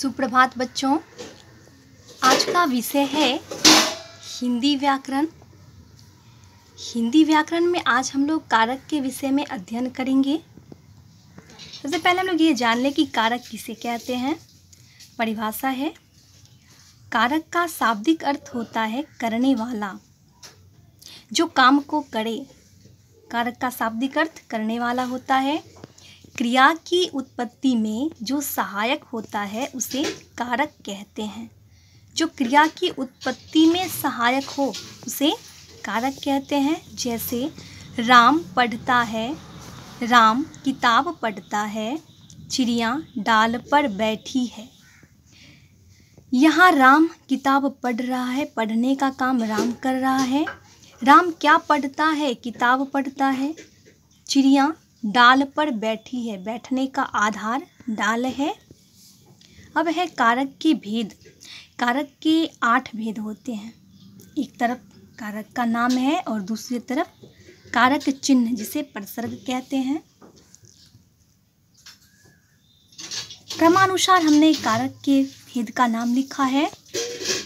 सुप्रभात बच्चों आज का विषय है हिंदी व्याकरण हिंदी व्याकरण में आज हम लोग कारक के विषय में अध्ययन करेंगे सबसे पहले हम लोग ये जान लें कि कारक किसे कहते हैं परिभाषा है कारक का शाब्दिक अर्थ होता है करने वाला जो काम को करे कारक का शाब्दिक अर्थ करने वाला होता है क्रिया की उत्पत्ति में जो सहायक होता है उसे कारक कहते हैं जो क्रिया की उत्पत्ति में सहायक हो उसे कारक कहते हैं जैसे राम पढ़ता है राम किताब पढ़ता है चिड़िया डाल पर बैठी है यहाँ राम किताब पढ़ रहा है पढ़ने का काम राम कर रहा है राम क्या पढ़ता है किताब पढ़ता है चिड़िया डाल पर बैठी है बैठने का आधार डाल है अब है कारक के भेद कारक के आठ भेद होते हैं एक तरफ कारक का नाम है और दूसरी तरफ कारक चिन्ह जिसे प्रसर्ग कहते हैं क्रमानुसार हमने कारक के भेद का नाम लिखा है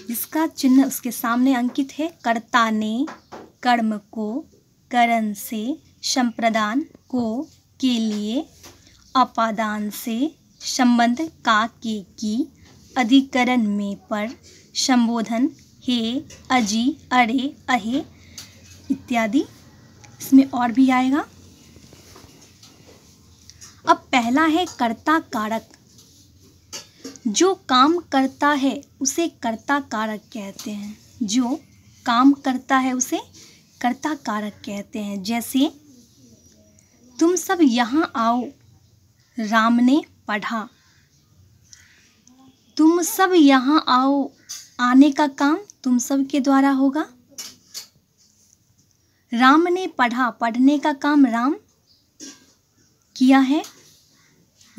जिसका चिन्ह उसके सामने अंकित है कर्ता ने कर्म को करण से संप्रदान को के लिए अपादान से संबंध का के की अधिकरण में पर संबोधन हे अजी अरे अहे इत्यादि इसमें और भी आएगा अब पहला है कर्ता कारक जो काम करता है उसे कर्ता कारक कहते हैं जो काम करता है उसे कर्ता कारक कहते हैं जैसे तुम सब यहाँ आओ राम ने पढ़ा तुम सब यहाँ आओ आने का काम तुम सब के द्वारा होगा राम ने पढ़ा पढ़ने का काम राम किया है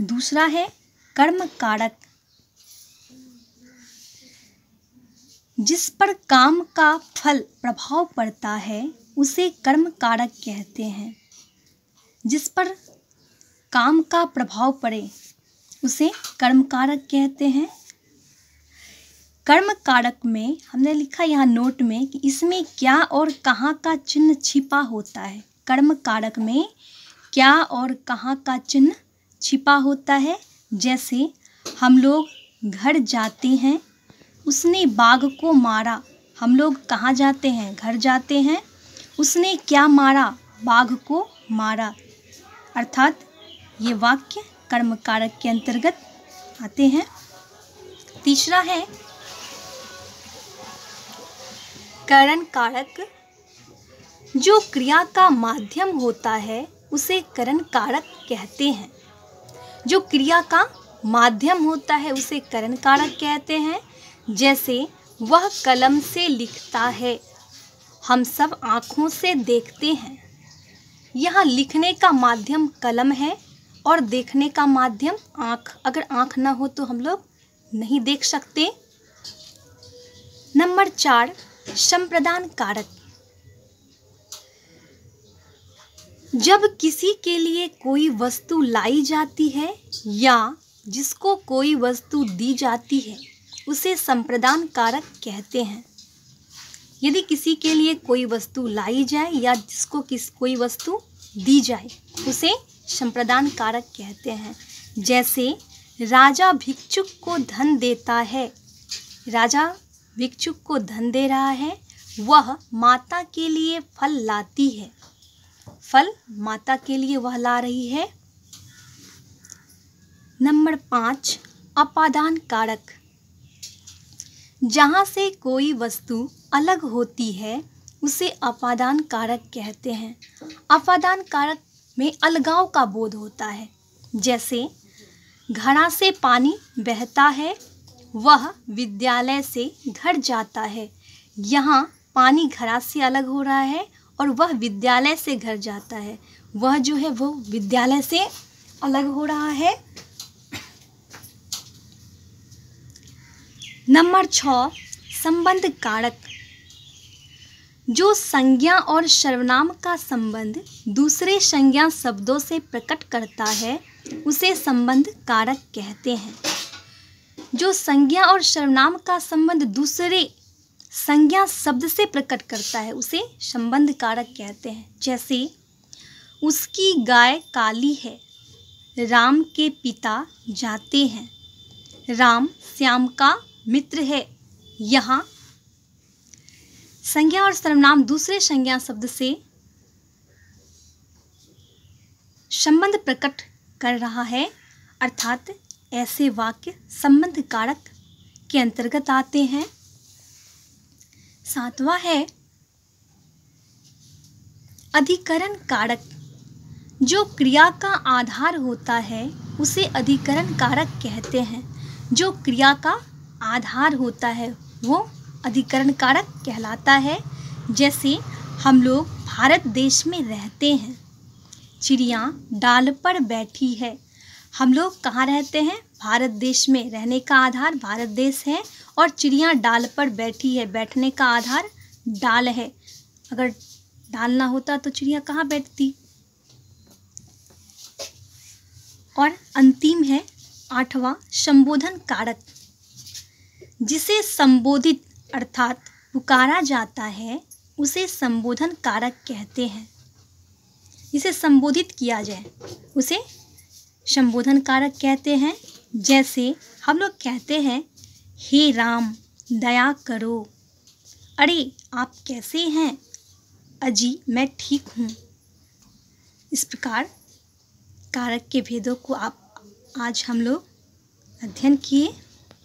दूसरा है कर्म कारक जिस पर काम का फल प्रभाव पड़ता है उसे कर्म कारक कहते हैं जिस पर काम का प्रभाव पड़े उसे कर्म कारक कहते हैं कर्म कारक में हमने लिखा यहाँ नोट में कि इसमें क्या और कहाँ का चिन्ह छिपा होता है कर्म कारक में क्या और कहाँ का चिन्ह छिपा होता है जैसे हम लोग घर जाते हैं उसने बाघ को मारा हम लोग कहाँ जाते हैं घर जाते हैं उसने क्या मारा बाघ को मारा अर्थात ये वाक्य कर्म कारक के अंतर्गत आते हैं तीसरा है करण कारक जो क्रिया का माध्यम होता है उसे करण कारक कहते हैं जो क्रिया का माध्यम होता है उसे करण कारक कहते हैं जैसे वह कलम से लिखता है हम सब आँखों से देखते हैं यहाँ लिखने का माध्यम कलम है और देखने का माध्यम आँख अगर आँख ना हो तो हम लोग नहीं देख सकते नंबर चार संप्रदान कारक जब किसी के लिए कोई वस्तु लाई जाती है या जिसको कोई वस्तु दी जाती है उसे संप्रदान कारक कहते हैं यदि किसी के लिए कोई वस्तु लाई जाए या जिसको किस कोई वस्तु दी जाए उसे संप्रदान कारक कहते हैं जैसे राजा भिक्षुक को धन देता है राजा भिक्षुक को धन दे रहा है वह माता के लिए फल लाती है फल माता के लिए वह ला रही है नंबर पाँच अपादान कारक जहाँ से कोई वस्तु अलग होती है उसे अपादान कारक कहते हैं अपादान कारक में अलगाव का बोध होता है जैसे घड़ा से पानी बहता है वह विद्यालय से घर जाता है यहाँ पानी घड़ा से अलग हो रहा है और वह विद्यालय से घर जाता है वह जो है वो विद्यालय से अलग हो रहा है नंबर छ संबंध कारक जो संज्ञा और सर्वनाम का संबंध दूसरे संज्ञा शब्दों से प्रकट करता है उसे संबंध कारक कहते हैं जो संज्ञा और सर्वनाम का संबंध दूसरे संज्ञा शब्द से प्रकट करता है उसे संबंध कारक कहते हैं जैसे उसकी गाय काली है राम के पिता जाते हैं राम श्याम का मित्र है यहाँ संज्ञा और सर्वनाम दूसरे संज्ञा शब्द से संबंध प्रकट कर रहा है अर्थात ऐसे वाक्य संबंध कारक के अंतर्गत आते हैं सातवां है अधिकरण कारक जो क्रिया का आधार होता है उसे अधिकरण कारक कहते हैं जो क्रिया का आधार होता है वो अधिकरण कारक कहलाता है जैसे हम लोग भारत देश में रहते हैं चिड़िया डाल पर बैठी है हम लोग कहाँ रहते हैं भारत देश में रहने का आधार भारत देश है और चिड़िया डाल पर बैठी है बैठने का आधार डाल है अगर डाल ना होता तो चिड़िया कहाँ बैठती और अंतिम है आठवां संबोधन कारक जिसे संबोधित अर्थात पुकारा जाता है उसे संबोधन कारक कहते हैं जिसे संबोधित किया जाए उसे संबोधन कारक कहते हैं जैसे हम लोग कहते हैं हे राम दया करो अरे आप कैसे हैं अजी मैं ठीक हूँ इस प्रकार कारक के भेदों को आप आज हम लोग अध्ययन किए